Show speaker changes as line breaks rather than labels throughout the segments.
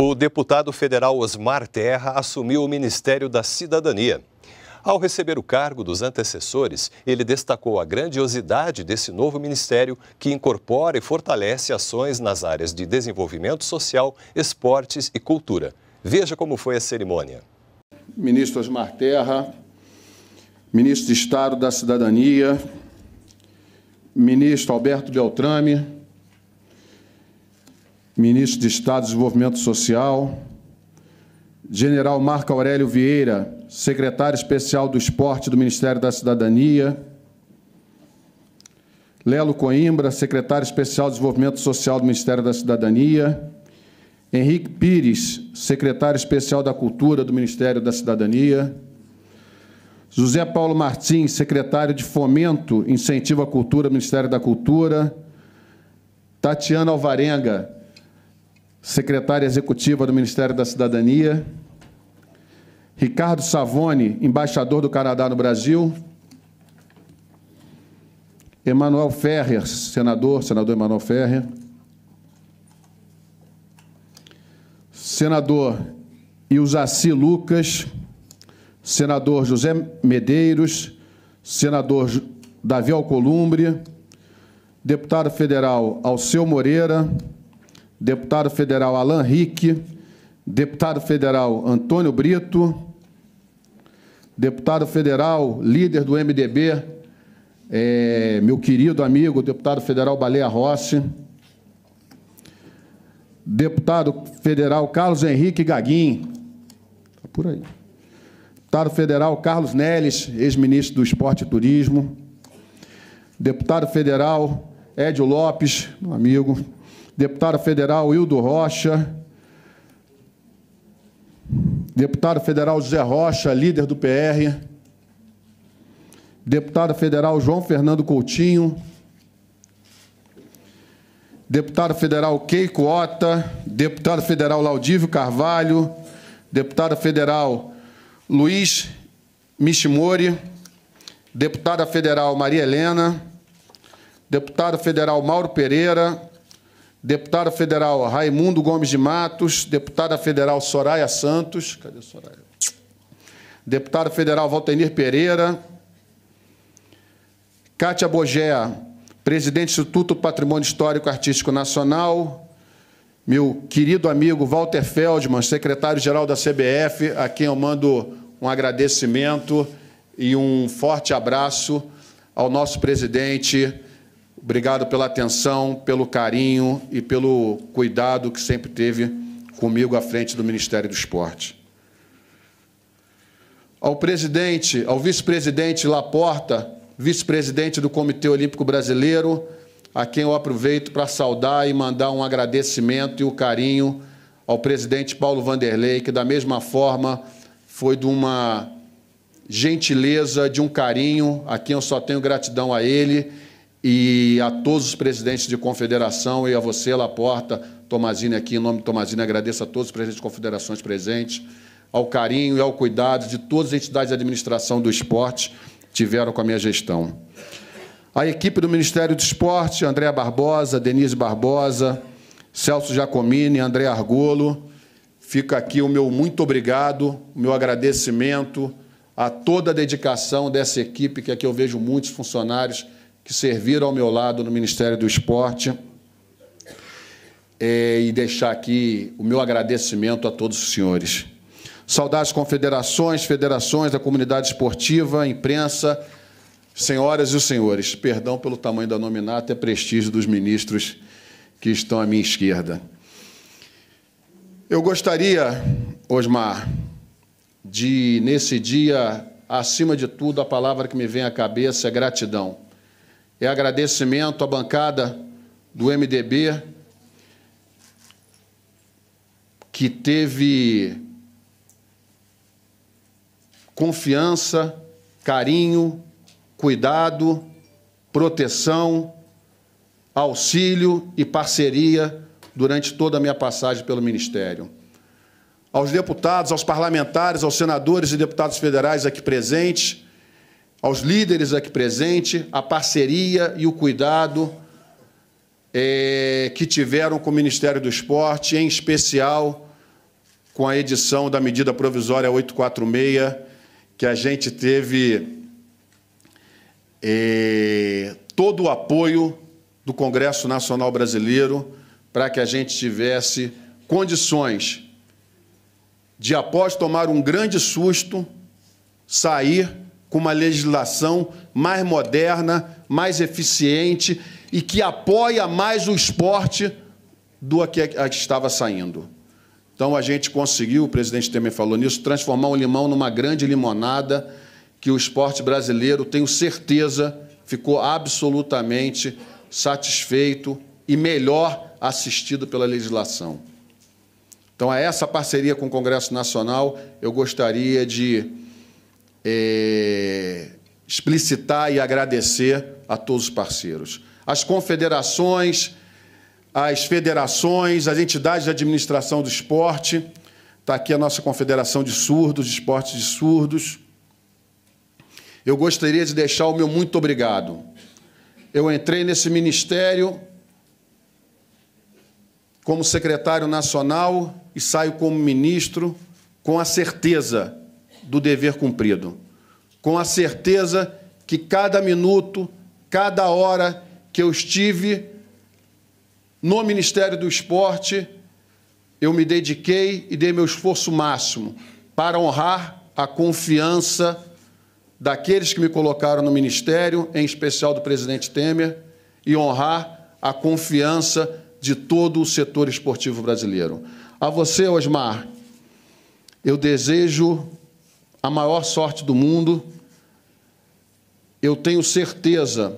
O deputado federal Osmar Terra assumiu o Ministério da Cidadania. Ao receber o cargo dos antecessores, ele destacou a grandiosidade desse novo ministério, que incorpora e fortalece ações nas áreas de desenvolvimento social, esportes e cultura. Veja como foi a cerimônia. Ministro Osmar Terra, ministro de Estado da Cidadania, ministro Alberto Beltrame, ministro de Estado e Desenvolvimento Social, general Marco Aurélio Vieira, secretário especial do Esporte do Ministério da Cidadania, Lelo Coimbra, secretário especial de Desenvolvimento Social do Ministério da Cidadania, Henrique Pires, secretário especial da Cultura do Ministério da Cidadania, José Paulo Martins, secretário de Fomento, Incentivo à Cultura, Ministério da Cultura, Tatiana Alvarenga, secretária executiva do Ministério da Cidadania, Ricardo Savone, embaixador do Canadá no Brasil, Emanuel Ferrer, senador, senador Emanuel Ferrer, senador Ilzaci Lucas, senador José Medeiros, senador Davi Alcolumbre, deputado federal Alceu Moreira, deputado federal Alan Rick, deputado federal Antônio Brito, deputado federal, líder do MDB, é, meu querido amigo, deputado federal Baleia Rossi, deputado federal Carlos Henrique Gaguim, tá por aí, deputado federal Carlos Neles, ex-ministro do Esporte e Turismo, deputado federal Edio Lopes, meu amigo, deputado federal Hildo Rocha, deputado federal José Rocha, líder do PR, deputado federal João Fernando Coutinho, deputado federal Keiko Ota, deputado federal Laudívio Carvalho, deputada federal Luiz Mishimori, deputada federal Maria Helena, deputado federal Mauro Pereira, Deputado federal Raimundo Gomes de Matos, deputada federal Soraya Santos, cadê Soraya? Deputada federal Valtenir Pereira, Kátia Bogé, presidente do Instituto Patrimônio Histórico Artístico Nacional, meu querido amigo Walter Feldman, secretário-geral da CBF, a quem eu mando um agradecimento e um forte abraço ao nosso presidente Obrigado pela atenção, pelo carinho e pelo cuidado que sempre teve comigo à frente do Ministério do Esporte. Ao presidente, ao vice-presidente Laporta, vice-presidente do Comitê Olímpico Brasileiro, a quem eu aproveito para saudar e mandar um agradecimento e o um carinho ao presidente Paulo Vanderlei, que da mesma forma foi de uma gentileza, de um carinho, a quem eu só tenho gratidão a ele e a todos os presidentes de confederação e a você, Laporta, Tomazini aqui, em nome de Tomazini, agradeço a todos os presidentes de confederações presentes, ao carinho e ao cuidado de todas as entidades de administração do esporte tiveram com a minha gestão. A equipe do Ministério do Esporte, Andréa Barbosa, Denise Barbosa, Celso Giacomini, André Argolo, fica aqui o meu muito obrigado, o meu agradecimento a toda a dedicação dessa equipe, que aqui é eu vejo muitos funcionários que serviram ao meu lado no Ministério do Esporte. É, e deixar aqui o meu agradecimento a todos os senhores. Saudar as confederações, federações, da comunidade esportiva, imprensa, senhoras e senhores. Perdão pelo tamanho da nominata e é prestígio dos ministros que estão à minha esquerda. Eu gostaria, Osmar, de, nesse dia, acima de tudo, a palavra que me vem à cabeça é gratidão é agradecimento à bancada do MDB, que teve confiança, carinho, cuidado, proteção, auxílio e parceria durante toda a minha passagem pelo Ministério. Aos deputados, aos parlamentares, aos senadores e deputados federais aqui presentes, aos líderes aqui presentes, a parceria e o cuidado é, que tiveram com o Ministério do Esporte, em especial com a edição da medida provisória 846, que a gente teve é, todo o apoio do Congresso Nacional Brasileiro para que a gente tivesse condições de, após tomar um grande susto, sair com uma legislação mais moderna, mais eficiente e que apoia mais o esporte do que estava saindo. Então a gente conseguiu, o presidente Temer falou nisso, transformar o limão numa grande limonada que o esporte brasileiro, tenho certeza, ficou absolutamente satisfeito e melhor assistido pela legislação. Então, a é essa parceria com o Congresso Nacional, eu gostaria de é, explicitar e agradecer a todos os parceiros. As confederações, as federações, as entidades de administração do esporte. Está aqui a nossa Confederação de Surdos, de Esportes de Surdos. Eu gostaria de deixar o meu muito obrigado. Eu entrei nesse ministério como secretário nacional e saio como ministro com a certeza do dever cumprido, com a certeza que cada minuto, cada hora que eu estive no Ministério do Esporte, eu me dediquei e dei meu esforço máximo para honrar a confiança daqueles que me colocaram no ministério, em especial do presidente Temer, e honrar a confiança de todo o setor esportivo brasileiro. A você, Osmar, eu desejo a maior sorte do mundo. Eu tenho certeza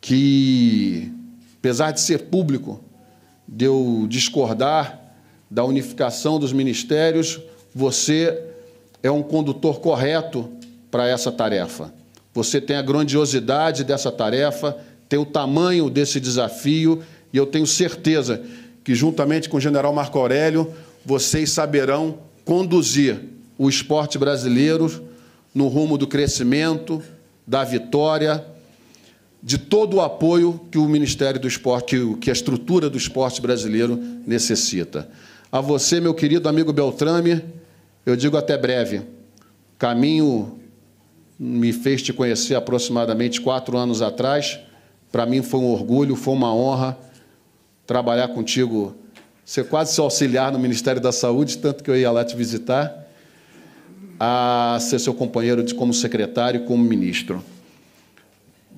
que, apesar de ser público, de eu discordar da unificação dos ministérios, você é um condutor correto para essa tarefa. Você tem a grandiosidade dessa tarefa, tem o tamanho desse desafio, e eu tenho certeza que, juntamente com o general Marco Aurélio, vocês saberão conduzir o esporte brasileiro no rumo do crescimento, da vitória, de todo o apoio que o Ministério do Esporte, que a estrutura do esporte brasileiro necessita. A você, meu querido amigo Beltrame, eu digo até breve. Caminho me fez te conhecer aproximadamente quatro anos atrás. Para mim foi um orgulho, foi uma honra trabalhar contigo, ser quase seu auxiliar no Ministério da Saúde, tanto que eu ia lá te visitar a ser seu companheiro de, como secretário e como ministro.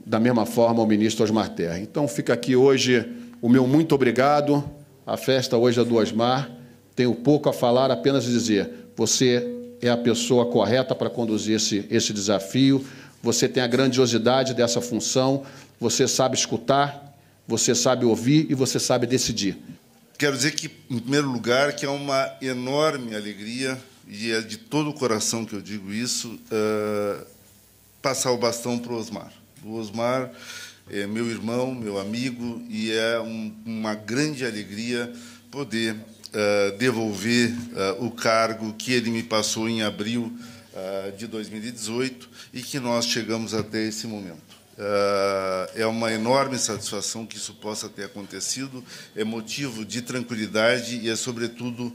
Da mesma forma, o ministro Osmar Terra. Então, fica aqui hoje o meu muito obrigado. A festa hoje é do Osmar. Tenho pouco a falar, apenas dizer: você é a pessoa correta para conduzir esse, esse desafio, você tem a grandiosidade dessa função, você sabe escutar, você sabe ouvir e você sabe decidir.
Quero dizer que, em primeiro lugar, que é uma enorme alegria e é de todo o coração que eu digo isso, eh, passar o bastão para o Osmar. O Osmar é meu irmão, meu amigo, e é um, uma grande alegria poder eh, devolver eh, o cargo que ele me passou em abril de 2018 e que nós chegamos até esse momento. É uma enorme satisfação que isso possa ter acontecido, é motivo de tranquilidade e é, sobretudo,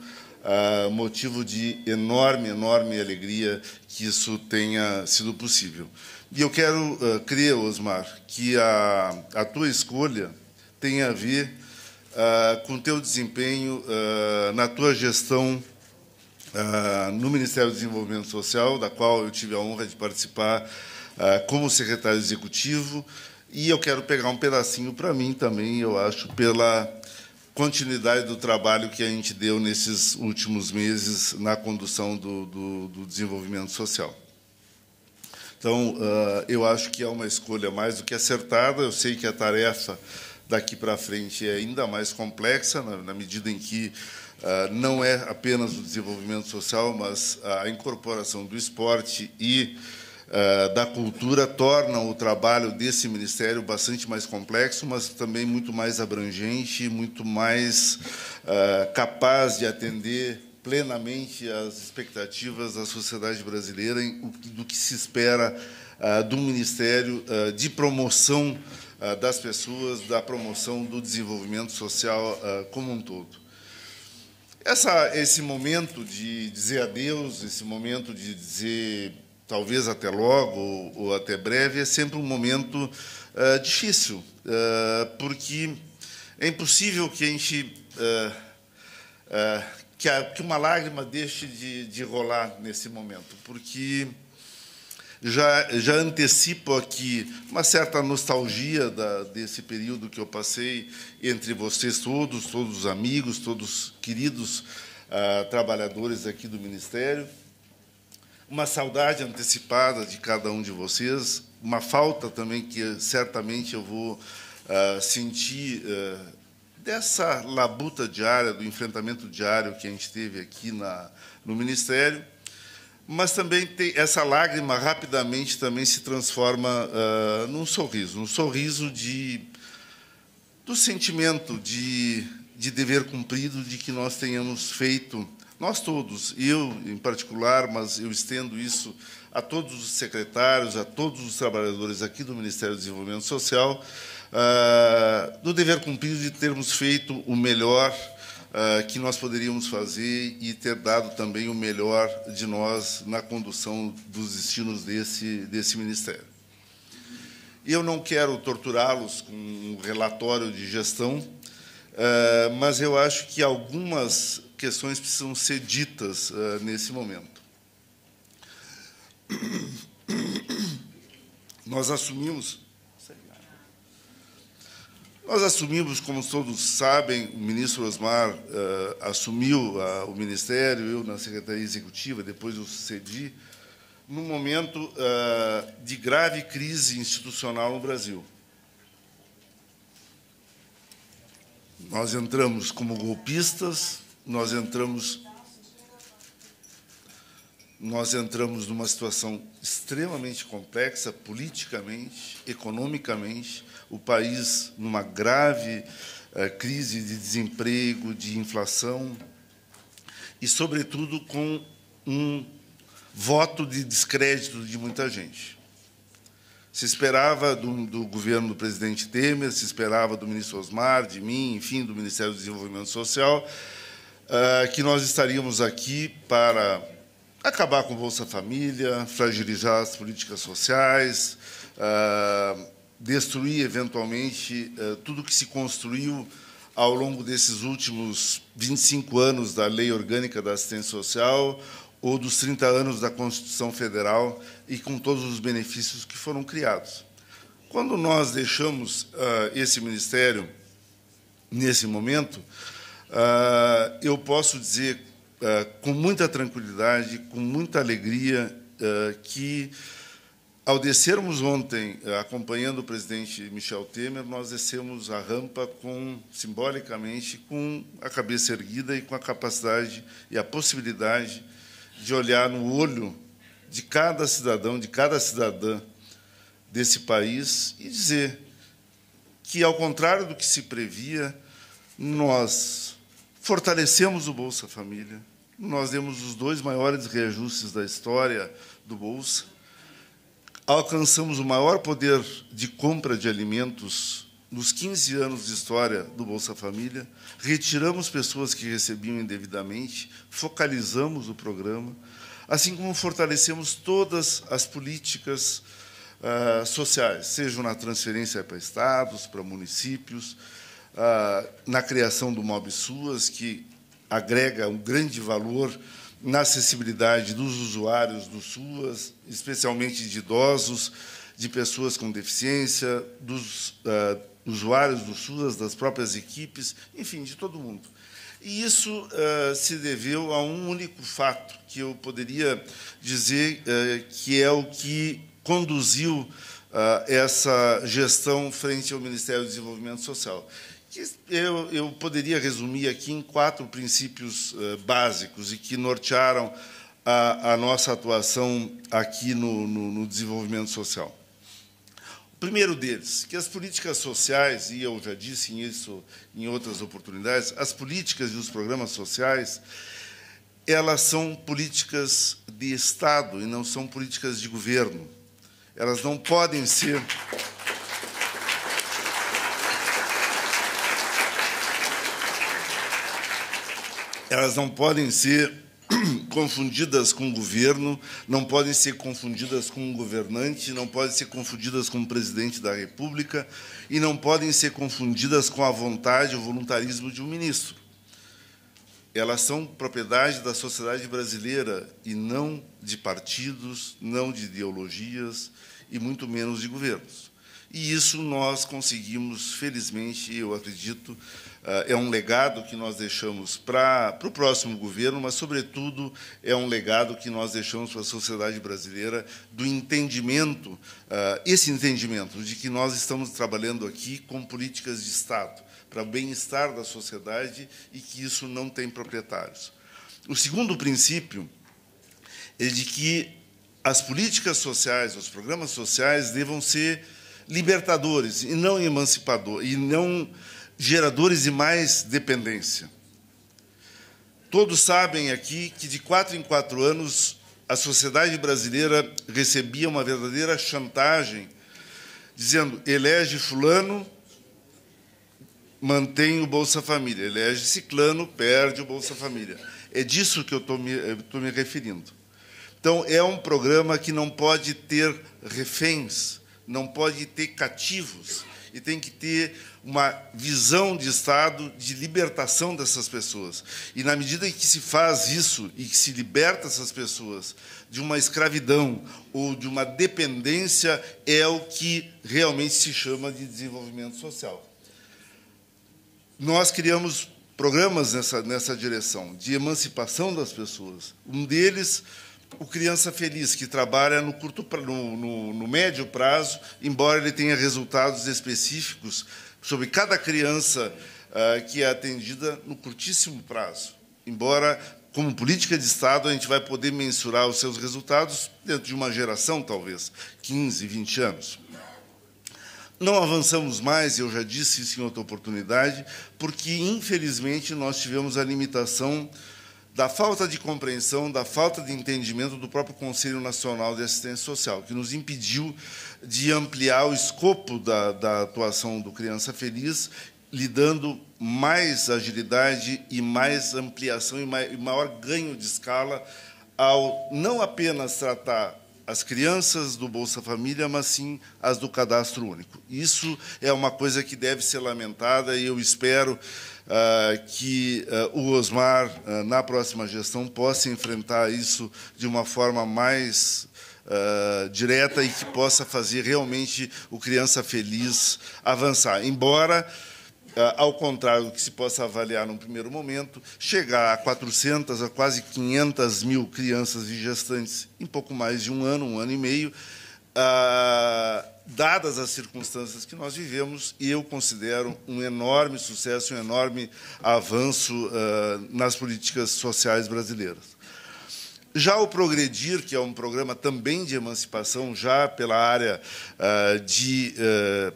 ah, motivo de enorme, enorme alegria que isso tenha sido possível. E eu quero uh, crer, Osmar, que a, a tua escolha tenha a ver uh, com o teu desempenho na tua gestão no Ministério do Desenvolvimento Social, da qual eu tive a honra de participar como secretário executivo, e eu quero pegar um pedacinho para mim também, eu acho, pela continuidade do trabalho que a gente deu nesses últimos meses na condução do, do, do desenvolvimento social. Então, ah, eu acho que é uma escolha mais do que acertada. Eu sei que a tarefa daqui para frente é ainda mais complexa, na medida em que ah, não é apenas o desenvolvimento social, mas a incorporação do esporte e eh, da cultura tornam o trabalho desse ministério bastante mais complexo, mas também muito mais abrangente, muito mais eh, capaz de atender plenamente as expectativas da sociedade brasileira do que se espera eh, do ministério de promoção das pessoas, da promoção do desenvolvimento social como um todo. Essa, esse momento de dizer adeus, esse momento de dizer talvez até logo ou, até breve, é sempre um momento uh, difícil, uh, porque é impossível que a gente eh, que, a, que, uma lágrima deixe de, de rolar nesse momento, porque já, já, antecipo aqui uma certa nostalgia da, desse período que eu passei entre vocês todos, todos os amigos, todos queridos ah, trabalhadores aqui do Ministério uma saudade antecipada de cada um de vocês, uma falta também que certamente eu vou uh, sentir uh, dessa labuta diária, do enfrentamento diário que a gente teve aqui na, no Ministério, mas também tem, essa lágrima rapidamente também se transforma uh, num sorriso, um sorriso de do sentimento de, de dever cumprido, de que nós tenhamos feito nós todos, eu em particular, mas eu estendo isso a todos os secretários, a todos os trabalhadores aqui do Ministério do Desenvolvimento Social, ah, do dever cumprido de termos feito o melhor ah, que nós poderíamos fazer e ter dado também o melhor de nós na condução dos destinos desse, desse Ministério. Eu não quero torturá-los com um relatório de gestão, ah, mas eu acho que algumas questões precisam ser ditas uh, nesse momento. Nós assumimos. Nós assumimos, como todos sabem, o ministro Osmar uh, assumiu uh, o ministério, eu na Secretaria Executiva, depois eu sucedi, num momento uh, de grave crise institucional no Brasil. Nós entramos como golpistas, nós entramos nós entramos numa situação extremamente complexa politicamente, economicamente, o país numa grave eh, crise de desemprego, de inflação e, sobretudo, com um voto de descrédito de muita gente. Se esperava do, do, governo do presidente Temer, se esperava do ministro Osmar, de mim, enfim, do Ministério do Desenvolvimento Social, ah, que nós estaríamos aqui para acabar com Bolsa Família, fragilizar as políticas sociais, ah, destruir eventualmente eh, tudo que se construiu ao longo desses últimos 25 anos da Lei Orgânica da Assistência Social ou dos 30 anos da Constituição Federal e com todos os benefícios que foram criados. Quando nós deixamos ah, esse Ministério, nesse momento, ah, eu posso dizer ah, com muita tranquilidade, com muita alegria, ah, que ao descermos ontem, acompanhando o presidente Michel Temer, nós descemos a rampa com, simbolicamente com a cabeça erguida e com a capacidade e a possibilidade de olhar no olho de cada cidadão, de cada cidadã desse país e dizer que, ao contrário do que se previa, nós Fortalecemos o Bolsa Família. Nós demos os dois maiores reajustes da história do Bolsa. Alcançamos o maior poder de compra de alimentos nos 15 anos de história do Bolsa Família. Retiramos pessoas que recebiam indevidamente, focalizamos o programa, assim como fortalecemos todas as políticas uh, sociais, sejam na transferência para estados, para municípios, ah, na criação do Mob Suas, que agrega um grande valor na acessibilidade dos usuários do SUAS, especialmente de idosos, de pessoas com deficiência, dos uh, usuários do SUAS, das próprias equipes, enfim, de todo mundo. E isso uh, se deveu a um único fato que eu poderia dizer uh, que é o que conduziu essa gestão frente ao Ministério do Desenvolvimento Social, que eu, eu poderia resumir aqui em quatro princípios uh, básicos e que nortearam a, a nossa atuação aqui no, no, no desenvolvimento social. O primeiro deles, que as políticas sociais, e eu já disse isso em outras oportunidades, as políticas e os programas sociais, elas são políticas de Estado e não são políticas de governo. Elas não podem ser elas não podem ser confundidas com o governo, não podem ser confundidas com o governante, não podem ser confundidas com o presidente da República e não podem ser confundidas com a vontade ou voluntarismo de um ministro. Elas são propriedade da sociedade brasileira e não de partidos, não de ideologias e muito menos de governos. E isso nós conseguimos, felizmente, eu acredito, eh, é um legado que nós deixamos para, para o próximo governo, mas, sobretudo, é um legado que nós deixamos para a sociedade brasileira do entendimento, eh, esse entendimento de que nós estamos trabalhando aqui com políticas de Estado para o bem-estar da sociedade e que isso não tem proprietários. O segundo princípio é de que as políticas sociais, os programas sociais devam ser libertadores e não emancipadores, e não geradores de mais dependência. Todos sabem aqui que, de quatro em quatro anos, a sociedade brasileira recebia uma verdadeira chantagem, dizendo: elege Fulano, mantém o Bolsa Família, elege Ciclano, perde o Bolsa Família. É disso que eu estou me, me referindo. Então, é um programa que não pode ter reféns, não pode ter cativos e tem que ter uma visão de Estado de libertação dessas pessoas. E na medida em que se faz isso e que se liberta essas pessoas de uma escravidão ou de uma dependência, é o que realmente se chama de desenvolvimento social. Nós criamos programas nessa, nessa direção, de emancipação das pessoas. Um deles o criança feliz que trabalha no curto no, no, no, médio prazo, embora ele tenha resultados específicos sobre cada criança uh, que é atendida no curtíssimo prazo. Embora como política de Estado a gente vai poder mensurar os seus resultados dentro de uma geração talvez, 15, 20 anos. Não avançamos mais, eu já disse isso em outra oportunidade, porque infelizmente nós tivemos a limitação da falta de compreensão, da falta de entendimento do próprio Conselho Nacional de Assistência Social, que nos impediu de ampliar o escopo da, da atuação do Criança Feliz, lhe dando mais agilidade e mais ampliação e maior ganho de escala ao não apenas tratar as crianças do Bolsa Família, mas sim as do cadastro único. Isso é uma coisa que deve ser lamentada e eu espero ah, que ah, o Osmar, ah, na próxima gestão, possa enfrentar isso de uma forma mais direta e que possa fazer realmente o Criança Feliz avançar. Embora ah, ao contrário do que se possa avaliar num primeiro momento, chegar a 400 a quase 500 mil crianças e gestantes em pouco mais de um ano, um ano e meio, ah, dadas as circunstâncias que nós vivemos, e eu considero um enorme sucesso, um enorme avanço ah, nas políticas sociais brasileiras. Já o Progredir, que é um programa também de emancipação, já pela área de eh,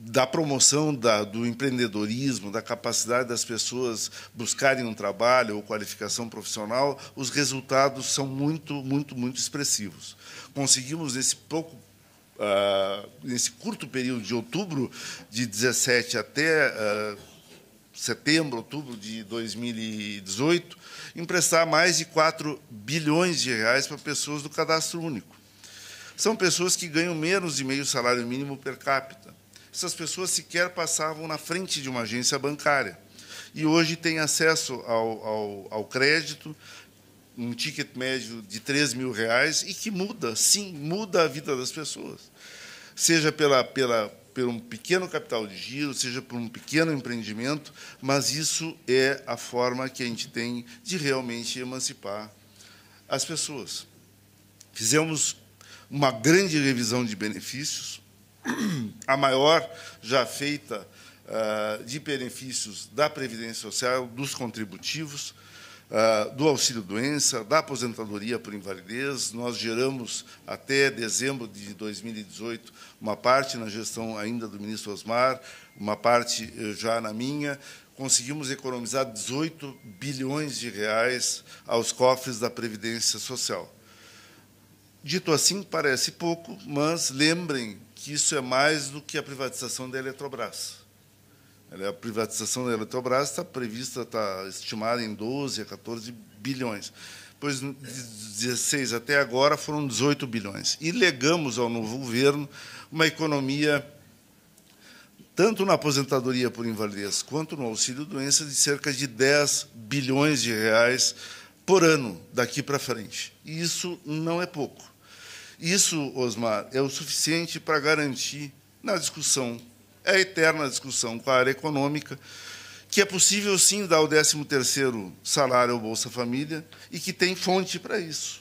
da promoção da, do empreendedorismo, da capacidade das pessoas buscarem um trabalho ou qualificação profissional, os resultados são muito, muito, muito expressivos. Conseguimos nesse pouco uh, nesse curto período de outubro de 17 até uh, setembro, outubro de 2018, emprestar mais de 4 bilhões de reais para pessoas do cadastro único. São pessoas que ganham menos de meio salário mínimo per capita essas pessoas sequer passavam na frente de uma agência bancária. E hoje têm acesso ao, ao, ao crédito, um ticket médio de 3 mil reais, e que muda, sim, muda a vida das pessoas. Seja pela, pela, por um pequeno capital de giro, seja por um pequeno empreendimento, mas isso é a forma que a gente tem de realmente emancipar as pessoas. Fizemos uma grande revisão de benefícios, a maior já feita ah, de benefícios da Previdência Social, dos contributivos, ah, do auxílio-doença, da aposentadoria por invalidez. Nós geramos, até dezembro de 2018, uma parte na gestão ainda do ministro Osmar, uma parte eh, já na minha, conseguimos economizar 18 bilhões de reais aos cofres da Previdência Social. Dito assim, parece pouco, mas lembrem que isso é mais do que a privatização da Eletrobras. É a privatização da Eletrobras está prevista, está estimada em 12 a 14 bilhões. Pois, de 16 até agora, foram 18 bilhões. E legamos ao novo governo uma economia, tanto na aposentadoria por invalidez quanto no auxílio-doença, de cerca de 10 bilhões de reais por ano daqui para frente. E isso não é pouco. Isso, Osmar, é o suficiente para garantir na discussão, é a eterna discussão com a área econômica, que é possível sim dar o 13 terceiro salário ao Bolsa Família e que tem fonte para isso.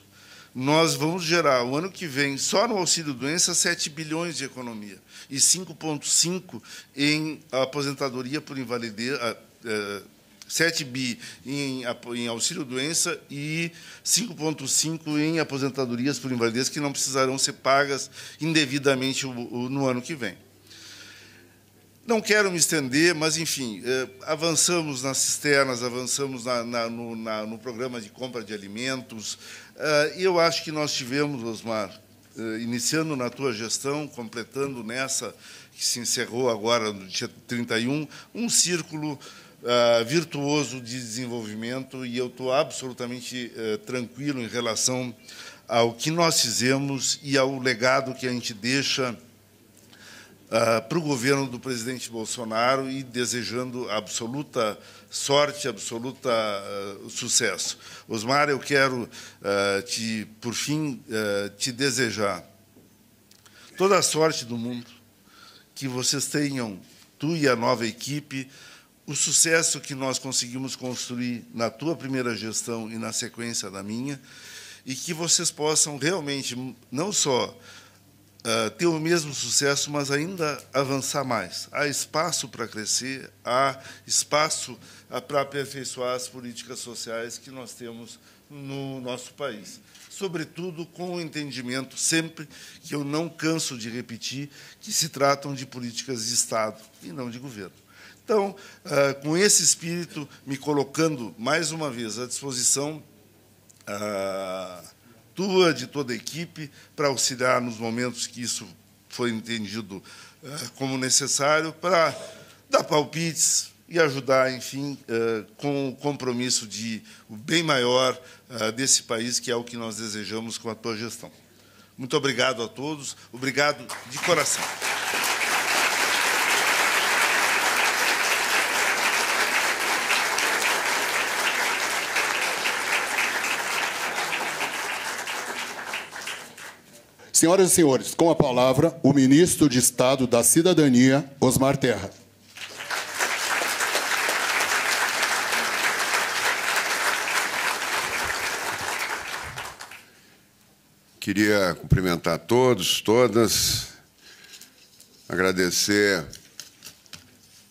Nós vamos gerar, o ano que vem, só no auxílio-doença, 7 bilhões de economia e 5,5 em aposentadoria por invalidez, ah, eh, 7 bi em, em auxílio-doença e 5,5 em aposentadorias por invalidez, que não precisarão ser pagas indevidamente no ano que vem. Não quero me estender, mas, enfim, eh, avançamos nas cisternas, avançamos na, na, no, na, no, programa de compra de alimentos. E eh, eu acho que nós tivemos, Osmar, eh, iniciando na tua gestão, completando nessa que se encerrou agora no dia 31, um círculo ah, virtuoso de desenvolvimento e eu estou absolutamente uh, tranquilo em relação ao que nós fizemos e ao legado que a gente deixa uh, ah, para o governo do presidente Bolsonaro e desejando absoluta sorte, absoluta uh, sucesso. Osmar, eu quero uh, te, por fim, te desejar toda a sorte do mundo, que vocês tenham, tu e a nova equipe, o sucesso que nós conseguimos construir na tua primeira gestão e na sequência da minha, e que vocês possam realmente não só uh, ter o mesmo sucesso, mas ainda avançar mais. Há espaço para crescer, há espaço para aperfeiçoar as políticas sociais que nós temos no nosso país. Sobretudo com o entendimento, sempre que eu não canso de repetir, que se tratam de políticas de Estado e não de governo. Então, com esse espírito, me colocando mais uma vez à disposição ah, tua, de toda a equipe, para auxiliar nos momentos que isso foi entendido ah, como necessário, para dar palpites e ajudar, enfim, com o compromisso de o bem maior desse país, que é o que nós desejamos com a tua gestão. Muito obrigado a todos, obrigado de coração.
Senhoras e senhores, com a palavra, o ministro de Estado da Cidadania, Osmar Terra.
Queria cumprimentar todos, todas, agradecer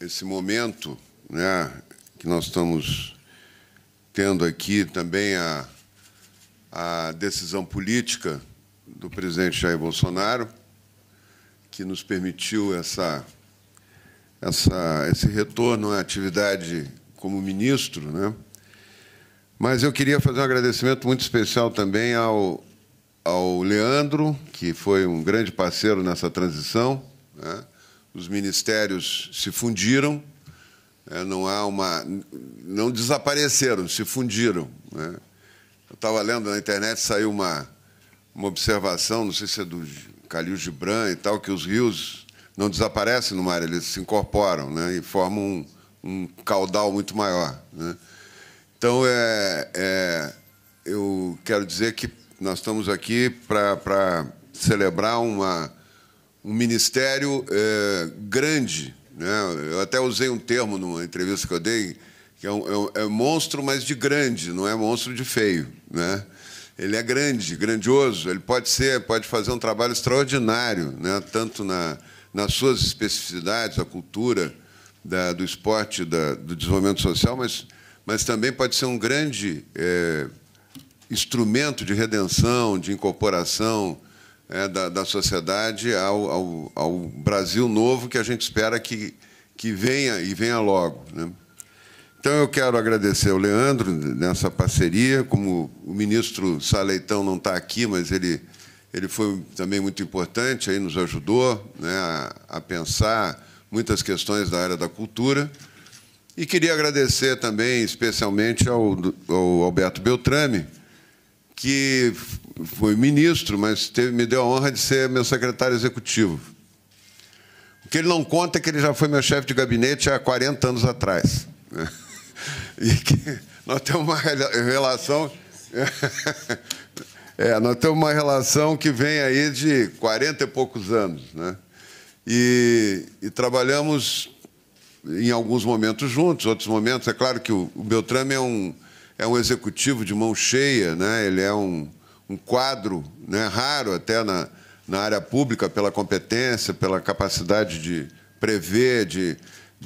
esse momento né, que nós estamos tendo aqui também a, a decisão política do presidente Jair Bolsonaro, que nos permitiu essa, essa, esse retorno à atividade como ministro. Né? Mas eu queria fazer um agradecimento muito especial também ao, ao Leandro, que foi um grande parceiro nessa transição. Né? Os ministérios se fundiram, né? não há uma. não desapareceram, se fundiram. Né? Eu estava lendo na internet, saiu uma uma observação, não sei se é do Calil Gibran e tal, que os rios não desaparecem no mar, eles se incorporam né, e formam um, um caudal muito maior. Né? Então, é, é, eu quero dizer que nós estamos aqui para celebrar uma, um ministério é, grande. Né? Eu até usei um termo numa entrevista que eu dei, que é, um, é, um, é monstro, mas de grande, não é monstro de feio. Né? ele é grande, grandioso, ele pode ser, pode fazer um trabalho extraordinário, né? tanto na, nas suas especificidades, a cultura da, do esporte, da, do desenvolvimento social, mas, mas também pode ser um grande é, instrumento de redenção, de incorporação é, da, da, sociedade ao, ao, ao, Brasil novo que a gente espera que, que venha e venha logo. Né? Então, eu quero agradecer ao Leandro nessa parceria. Como o ministro Saleitão não está aqui, mas ele, ele foi também muito importante, aí nos ajudou né, a, a pensar muitas questões da área da cultura. E queria agradecer também, especialmente, ao, ao Alberto Beltrame, que foi ministro, mas teve, me deu a honra de ser meu secretário executivo. O que ele não conta é que ele já foi meu chefe de gabinete há 40 anos atrás. Né e que nós temos uma relação. É, nós temos uma relação que vem aí de 40 e poucos anos, né? E, e trabalhamos em alguns momentos juntos, outros momentos. É claro que o, Beltrame é um, é um executivo de mão cheia, né? ele é um, um quadro né? raro até na, na área pública, pela competência, pela capacidade de prever, de,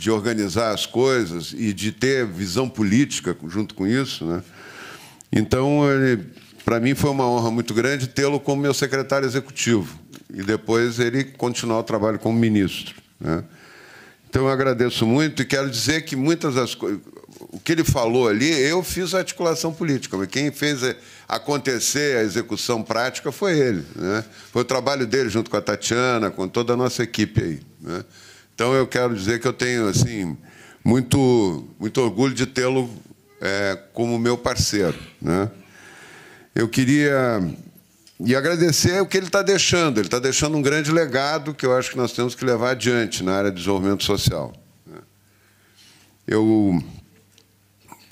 de organizar as coisas e de ter visão política junto com isso. Né? Então, para mim foi uma honra muito grande tê-lo como meu secretário executivo e depois ele continuar o trabalho como ministro. Né? Então, eu agradeço muito e quero dizer que muitas das coisas. O que ele falou ali, eu fiz a articulação política, mas quem fez é, acontecer a execução prática foi ele. Né? Foi o trabalho dele junto com a Tatiana, com toda a nossa equipe aí. Né? Então eu quero dizer que eu tenho assim muito muito orgulho de tê-lo é, como meu parceiro, né? Eu queria e agradecer o que ele está deixando. Ele está deixando um grande legado que eu acho que nós temos que levar adiante na área de desenvolvimento social. Né? Eu,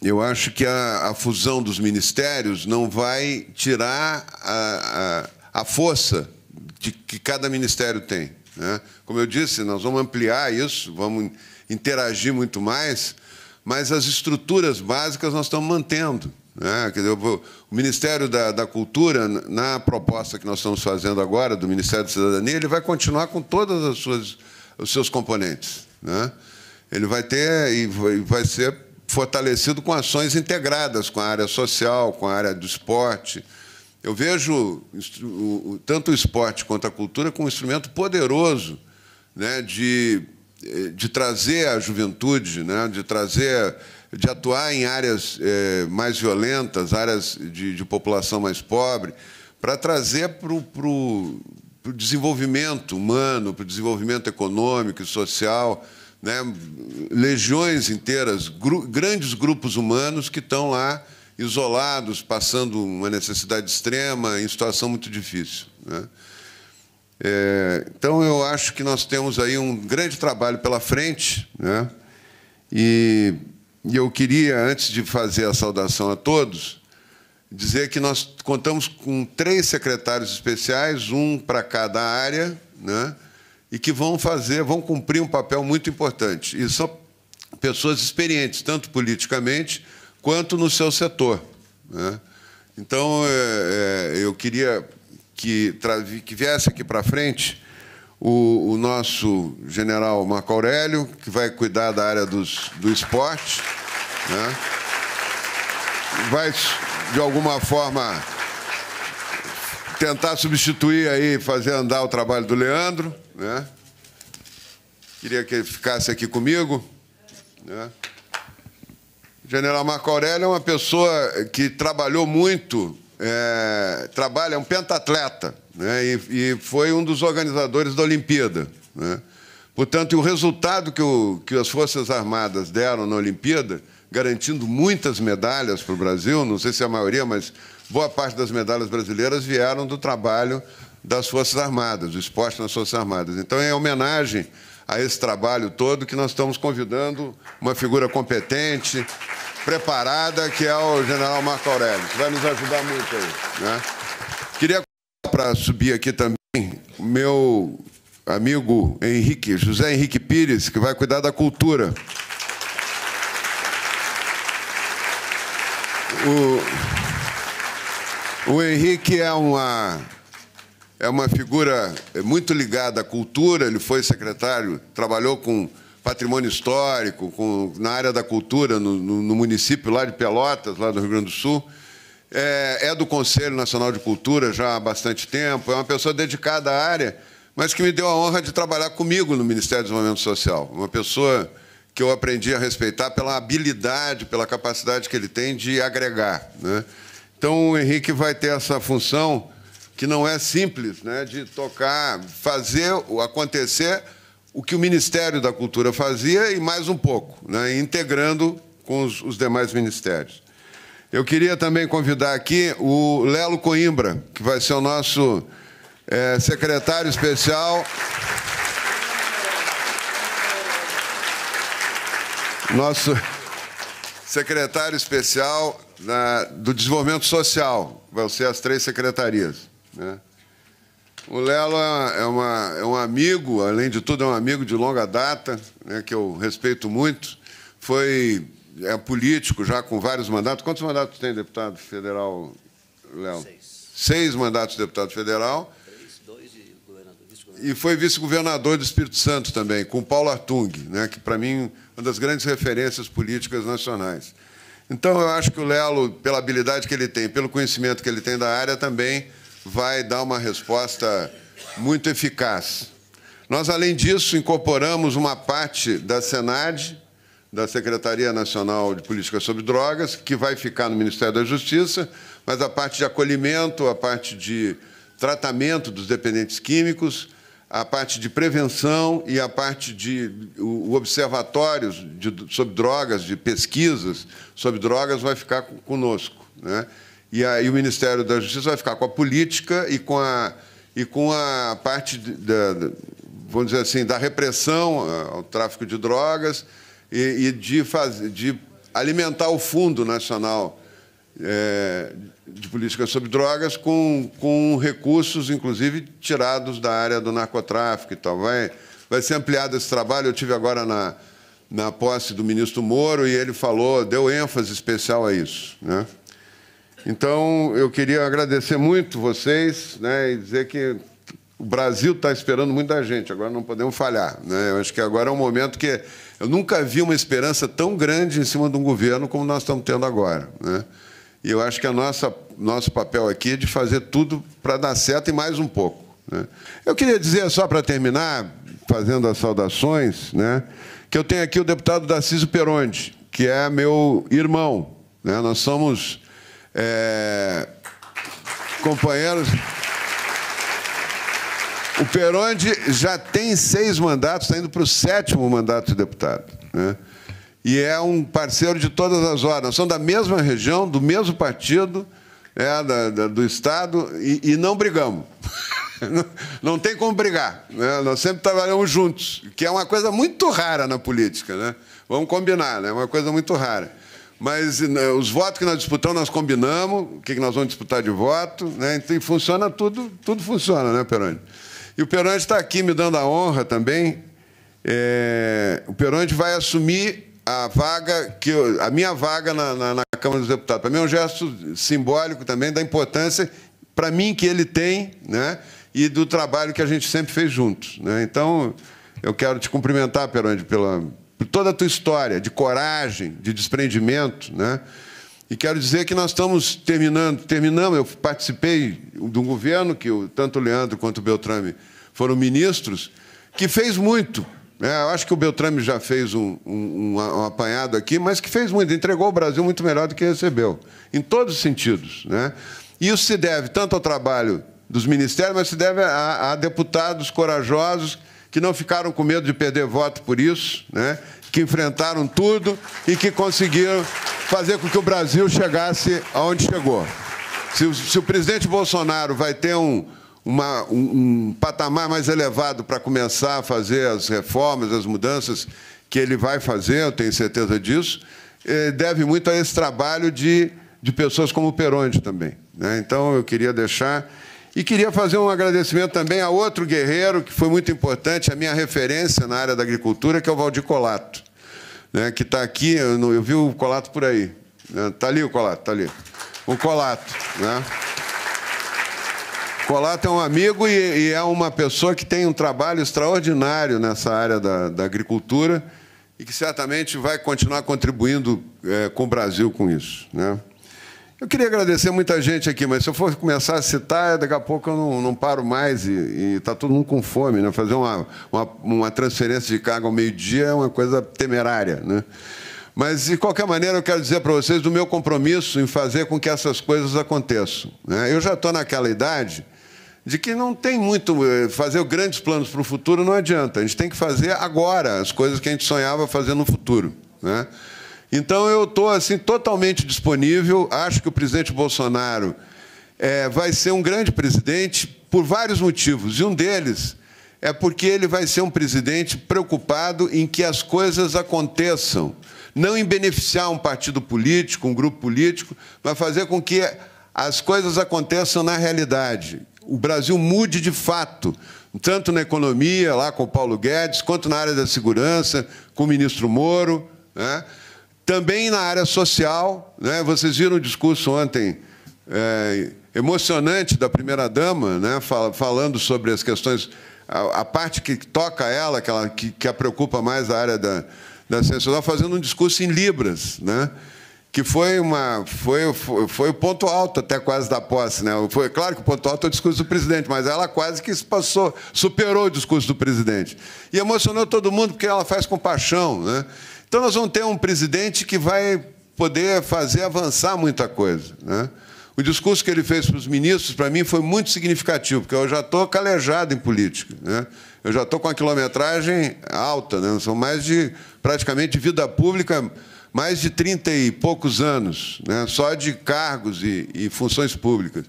eu acho que a, a fusão dos ministérios não vai tirar a, a, a força de, que cada ministério tem. Né? Como eu disse, nós vamos ampliar isso, vamos interagir muito mais, mas as estruturas básicas nós estamos mantendo. Né? Dizer, o Ministério da, da, Cultura, na proposta que nós estamos fazendo agora, do Ministério da Cidadania, ele vai continuar com todos os seus componentes. Né? Ele vai ter e vai ser fortalecido com ações integradas com a área social, com a área do esporte, eu vejo tanto o esporte quanto a cultura como um instrumento poderoso né, de, eh, de trazer a juventude, né, de trazer, de atuar em áreas é, mais violentas, áreas de, de população mais pobre, para trazer para o desenvolvimento humano, para o desenvolvimento econômico e social, né, legiões inteiras, gru grandes grupos humanos que estão lá isolados, passando uma necessidade extrema, em situação muito difícil. Né? É, então, eu acho que nós temos aí um grande trabalho pela frente, né? e, e eu queria, antes de fazer a saudação a todos, dizer que nós contamos com três secretários especiais, um para cada área, né? e que vão fazer, vão cumprir um papel muito importante. E são pessoas experientes, tanto politicamente quanto no seu setor. Né? Então, é, é, eu queria que, que viesse aqui para frente o, o, nosso general Marco Aurélio, que vai cuidar da área dos, do esporte. Né? Vai, de alguma forma, tentar substituir aí, fazer andar o trabalho do Leandro. Né? Queria que ele ficasse aqui comigo. Né? General Marco Aurélio é uma pessoa que trabalhou muito, é, trabalha, é um pentatleta, né? E, e, foi um dos organizadores da Olimpíada. Né? Portanto, o resultado que, o, que as Forças Armadas deram na Olimpíada, garantindo muitas medalhas para o Brasil, não sei se é a maioria, mas boa parte das medalhas brasileiras vieram do trabalho das Forças Armadas, do esporte nas Forças Armadas. Então, é homenagem a esse trabalho todo que nós estamos convidando uma figura competente, preparada, que é o general Marco Aurélio, que vai nos ajudar muito aí. Né? Queria para subir aqui também o meu amigo Henrique, José Henrique Pires, que vai cuidar da cultura. O, o Henrique é uma, é uma figura muito ligada à cultura, ele foi secretário, trabalhou com patrimônio histórico, com, na área da cultura, no, no, no, município lá de Pelotas, lá do Rio Grande do Sul. É, é, do Conselho Nacional de Cultura já há bastante tempo, é uma pessoa dedicada à área, mas que me deu a honra de trabalhar comigo no Ministério do Desenvolvimento Social. Uma pessoa que eu aprendi a respeitar pela habilidade, pela capacidade que ele tem de agregar. Né? Então, o Henrique vai ter essa função que não é simples, né, de tocar, fazer acontecer o que o Ministério da Cultura fazia e mais um pouco, né, integrando com os, os demais ministérios. Eu queria também convidar aqui o Lelo Coimbra, que vai ser o nosso é, secretário especial. Nosso secretário especial né, do Desenvolvimento Social, vão ser as três secretarias. Né? O Lelo é, é, uma, é um amigo, além de tudo, é um amigo de longa data, né, que eu respeito muito. Foi é político já com vários mandatos. Quantos mandatos tem deputado federal, Léo? Seis. Seis mandatos de deputado federal. Três, dois de governador, vice-governador. E foi vice-governador do Espírito Santo também, com Paulo Artung, né, que, para mim, é uma das grandes referências políticas nacionais. Então, eu acho que o Lelo, pela habilidade que ele tem, pelo conhecimento que ele tem da área, também vai dar uma resposta muito eficaz. Nós, além disso, incorporamos uma parte da SENAD, da Secretaria Nacional de Política sobre Drogas, que vai ficar no Ministério da Justiça, mas a parte de acolhimento, a parte de tratamento dos dependentes químicos, a parte de prevenção e a parte de o observatório de, sobre drogas, de pesquisas sobre drogas, vai ficar conosco. Né? E aí o Ministério da Justiça vai ficar com a política e com a, e com a parte da, da vamos dizer assim, da repressão ah, ao tráfico de drogas e, e de, de alimentar o Fundo Nacional é, de Política sobre Drogas com, com recursos, inclusive, tirados da área do narcotráfico e tal. Vai, vai ser ampliado esse trabalho. Eu tive agora na, na posse do ministro Moro e ele falou, deu ênfase especial a isso. Né? Então, eu queria agradecer muito vocês né, e dizer que o Brasil está esperando muita gente, agora não podemos falhar. Né? Eu acho que agora é um momento que eu nunca vi uma esperança tão grande em cima de um governo como nós estamos tendo agora. Né? E eu acho que o nosso papel aqui é de fazer tudo para dar certo e mais um pouco. Né? Eu queria dizer, só para terminar, fazendo as saudações, né, que eu tenho aqui o deputado Darciso Peronde, que é meu irmão. Né? Nós somos é... Companheiros. O Peronde já tem seis mandatos, está indo para o sétimo mandato de deputado. Né? E é um parceiro de todas as horas. São da mesma região, do mesmo partido, é, da, da, do Estado, e, e não brigamos. Não, não tem como brigar. Né? Nós sempre trabalhamos juntos, que é uma coisa muito rara na política. Né? Vamos combinar, né? é né? uma coisa muito rara. Mas né, os votos que nós disputamos, nós combinamos o que, que nós vamos disputar de voto. Né? Então, funciona tudo, tudo funciona, né, Peroni? E o Peroni está aqui me dando a honra também. É, o Peroni vai assumir a vaga, que eu, a minha vaga na, na, na Câmara dos Deputados. Para mim é um gesto simbólico também da importância, para mim, que ele tem, né? e do trabalho que a gente sempre fez juntos. Né? Então, eu quero te cumprimentar, Peroni, pela, por toda a tua história de coragem, de desprendimento, né? E quero dizer que nós estamos terminando, terminamos, eu participei de um governo que eu, tanto o Leandro quanto o Beltrame foram ministros, que fez muito. Né? eu acho que o Beltrame já fez um, um, um, apanhado aqui, mas que fez muito, entregou o Brasil muito melhor do que recebeu, em todos os sentidos. Né? E isso se deve tanto ao trabalho dos ministérios, mas se deve a, a deputados corajosos que não ficaram com medo de perder voto por isso, né? que enfrentaram tudo e que conseguiram fazer com que o Brasil chegasse aonde chegou. Se, se o presidente Bolsonaro vai ter um, uma, um, um patamar mais elevado para começar a fazer as reformas, as mudanças que ele vai fazer, eu tenho certeza disso, eh, deve muito a esse trabalho de, de pessoas como o Peroni também. Né? Então, eu queria deixar e queria fazer um agradecimento também a outro guerreiro que foi muito importante, a minha referência na área da agricultura, que é o Valdir Colato, né, que está aqui, eu, eu, vi o Colato por aí. Está né, ali o Colato, está ali. O Colato. Né? Colato é um amigo e, e, é uma pessoa que tem um trabalho extraordinário nessa área da, da agricultura e que certamente vai continuar contribuindo é, com o Brasil com isso. Né? Eu queria agradecer muita gente aqui, mas se eu for começar a citar, daqui a pouco eu não, não paro mais e está todo mundo com fome. Né? Fazer uma, uma, uma transferência de carga ao meio-dia é uma coisa temerária. Né? Mas, de qualquer maneira, eu quero dizer para vocês do meu compromisso em fazer com que essas coisas aconteçam. Né? Eu já estou naquela idade de que não tem muito. Eh, fazer grandes planos para o futuro não adianta. A gente tem que fazer agora as coisas que a gente sonhava fazer no futuro. Né? Então eu estou assim totalmente disponível. Acho que o presidente Bolsonaro é, vai ser um grande presidente por vários motivos. E um deles é porque ele vai ser um presidente preocupado em que as coisas aconteçam, não em beneficiar um partido político, um grupo político, mas fazer com que as coisas aconteçam na realidade. O Brasil mude de fato, tanto na economia, lá com o Paulo Guedes, quanto na área da segurança, com o ministro Moro. Né? Também na área social, né? vocês viram o discurso ontem é, emocionante da primeira-dama, né? Fal falando sobre as questões, a, a, parte que toca ela, que, ela, que, que a preocupa mais a área da, da ciência social, fazendo um discurso em Libras, né? que foi, uma, foi, foi, foi o ponto alto até quase da posse. Né? Foi, claro que o ponto alto é o discurso do presidente, mas ela quase que passou, superou o discurso do presidente. E emocionou todo mundo, porque ela faz com paixão. Né? Então, nós vamos ter um presidente que vai poder fazer avançar muita coisa. Né? O discurso que ele fez para os ministros, para mim, foi muito significativo, porque eu já estou calejado em política. Né? Eu já estou com a quilometragem alta, né? são mais de, praticamente, de vida pública, mais de 30 e poucos anos, né? só de cargos e, e funções públicas.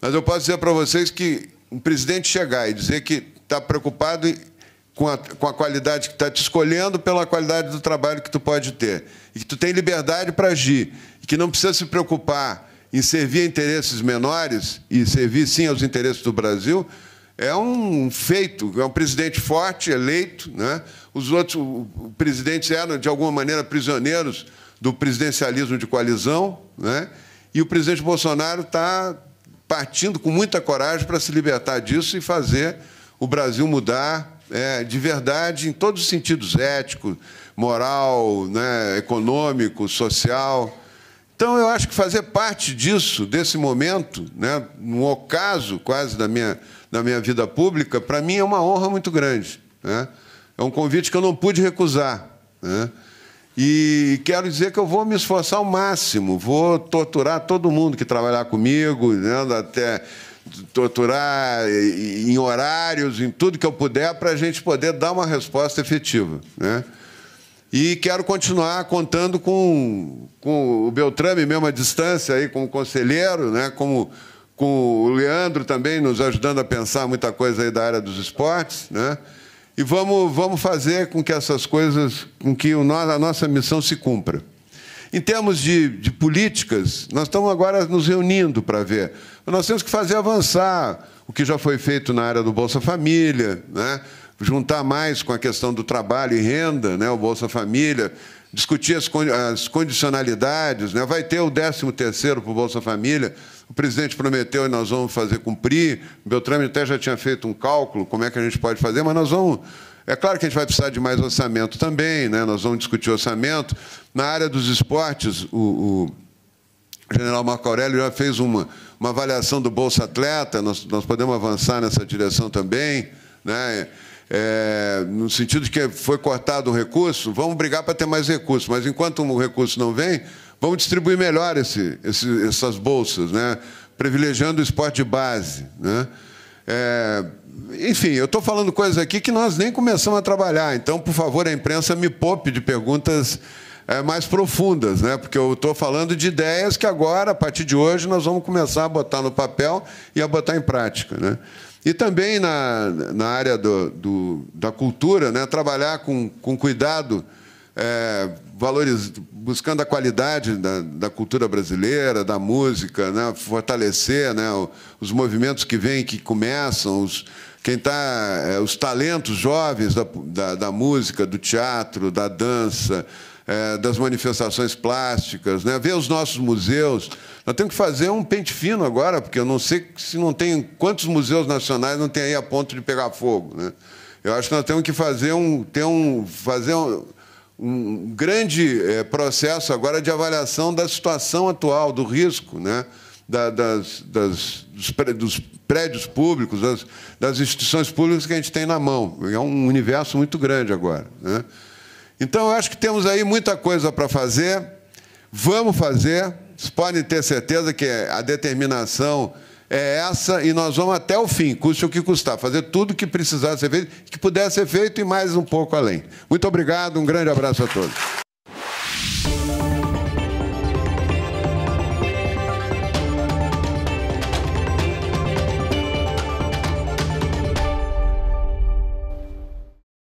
Mas eu posso dizer para vocês que um presidente chegar e dizer que está preocupado com a, com a qualidade que está te escolhendo, pela qualidade do trabalho que tu pode ter. E que tu tem liberdade para agir. E que não precisa se preocupar em servir a interesses menores e servir, sim, aos interesses do Brasil, é um feito, é um presidente forte, eleito. Né? Os outros presidentes eram, de alguma maneira, prisioneiros do presidencialismo de coalizão. Né? E o presidente Bolsonaro está partindo com muita coragem para se libertar disso e fazer o Brasil mudar é, de verdade em todos os sentidos ético, moral, né, econômico, social. Então, eu acho que fazer parte disso, desse momento, né, um ocaso quase da minha, da minha vida pública, para mim é uma honra muito grande. Né? É um convite que eu não pude recusar. Né? E quero dizer que eu vou me esforçar ao máximo, vou torturar todo mundo que trabalhar comigo, né, até torturar em horários, em tudo que eu puder, para a gente poder dar uma resposta efetiva. Né? E quero continuar contando com, com o Beltrame, mesmo à distância, aí, como conselheiro, né? como, com o Leandro também nos ajudando a pensar muita coisa aí da área dos esportes. Né? E vamos, vamos fazer com que essas coisas, com que a nossa missão se cumpra. Em termos de, de políticas, nós estamos agora nos reunindo para ver. Nós temos que fazer avançar o que já foi feito na área do Bolsa Família, né? juntar mais com a questão do trabalho e renda, né? o Bolsa Família, discutir as, as condicionalidades. Né? Vai ter o 13º para o Bolsa Família, o presidente prometeu e nós vamos fazer cumprir. Beltrame até já tinha feito um cálculo, como é que a gente pode fazer, mas nós vamos é claro que a gente vai precisar de mais orçamento também, né? nós vamos discutir orçamento. Na área dos esportes, o, o general Marco Aurélio já fez uma, uma avaliação do Bolsa Atleta, nós, nós podemos avançar nessa direção também, né? É, no sentido de que foi cortado um recurso, vamos brigar para ter mais recursos, mas enquanto o um recurso não vem, vamos distribuir melhor esse, esse, essas bolsas, né? privilegiando o esporte de base. Né? É, enfim, eu estou falando coisas aqui que nós nem começamos a trabalhar. Então, por favor, a imprensa me poupe de perguntas é, mais profundas, né? porque eu estou falando de ideias que agora, a partir de hoje, nós vamos começar a botar no papel e a botar em prática. Né? E também na, na área do, do da cultura, né? trabalhar com, com cuidado, é, buscando a qualidade da, da, cultura brasileira, da música, né? fortalecer né? os movimentos que vêm, que começam, os, quem está. É, os talentos jovens da, da, da, música, do teatro, da dança, é, das manifestações plásticas, né? ver os nossos museus. Nós temos que fazer um pente fino agora, porque eu não sei se não tem quantos museus nacionais não tem aí a ponto de pegar fogo. Né? Eu acho que nós temos que fazer um. Ter um fazer um, um grande é, processo agora de avaliação da situação atual, do risco, né? da, das, das, dos prédios públicos, das, das, instituições públicas que a gente tem na mão. É um universo muito grande agora. Né? Então, eu acho que temos aí muita coisa para fazer. Vamos fazer. Vocês podem ter certeza que a determinação é essa e nós vamos até o fim, custe o que custar, fazer tudo que precisar ser feito, que puder ser feito e mais um pouco além. Muito obrigado, um grande abraço a todos.